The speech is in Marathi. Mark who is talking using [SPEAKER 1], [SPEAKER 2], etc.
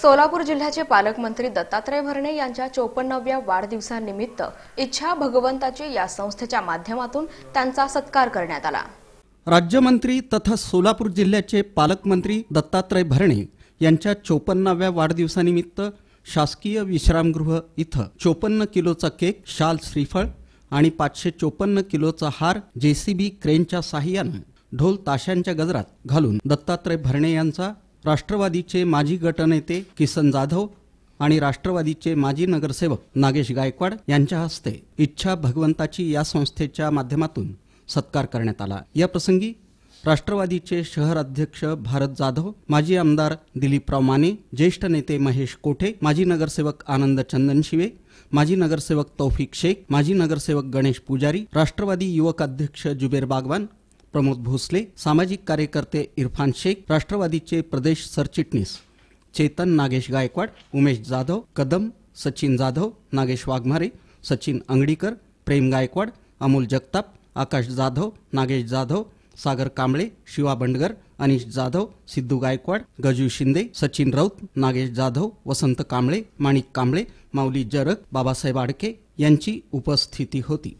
[SPEAKER 1] सोलापूर जिल्ह्याचे पालकमंत्री दत्तात्रय भरणे यांच्या चोपन्नव्या वाढदिवसानिमित्त इच्छा भगवंताची या संस्थेच्या माध्यमातून त्यांचा सत्कार करण्यात आला
[SPEAKER 2] राज्यमंत्री तथा सोलापूर जिल्ह्याचे पालकमंत्री दत्तात्रय भरणे यांच्या चोपन्नाव्या वाढदिवसानिमित्त शासकीय विश्रामगृह इथं चोपन्न किलोचा केक शाल श्रीफळ आणि पाचशे चोपन्न किलोचा हार जेसीबी क्रेनच्या साह्यानं ढोल ताशांच्या गजरात घालून दत्तात्रय भरणे यांचा राष्ट्रवादीचे माजी गटनेते किसन जाधव आणि राष्ट्रवादीचे माजी नगरसेवक नागेश गायकवाड यांच्या हस्ते इच्छा भगवंताची या संस्थेच्या माध्यमातून सत्कार करण्यात आला या प्रसंगी राष्ट्रवादीचे शहर अध्यक्ष भारत जाधव माजी आमदार दिलीपराव माने ज्येष्ठ नेते महेश कोठे माजी नगरसेवक आनंद चंदन शिवे माजी नगरसेवक तौफिक शेख माजी नगरसेवक गणेश पुजारी राष्ट्रवादी युवक अध्यक्ष जुबेर बागवान प्रमोद भोसले सामाजिक कार्यकर्ते इरफान शेख राष्ट्रवादीचे प्रदेश सरचिटणीस चेतन नागेश गायकवाड उमेश जाधव कदम सचिन जाधव नागेश वाघमारे सचिन अंगडीकर प्रेम गायकवाड अमोल जगताप आकाश जाधव नागेश जाधव सागर कांबळे शिवा बंडगर अनिश जाधव सिद्धू गायकवाड गजू शिंदे सचिन राऊत नागेश जाधव वसंत कांबळे माणिक कांबळे माऊली जरक बाबासाहेब आडके यांची उपस्थिती होती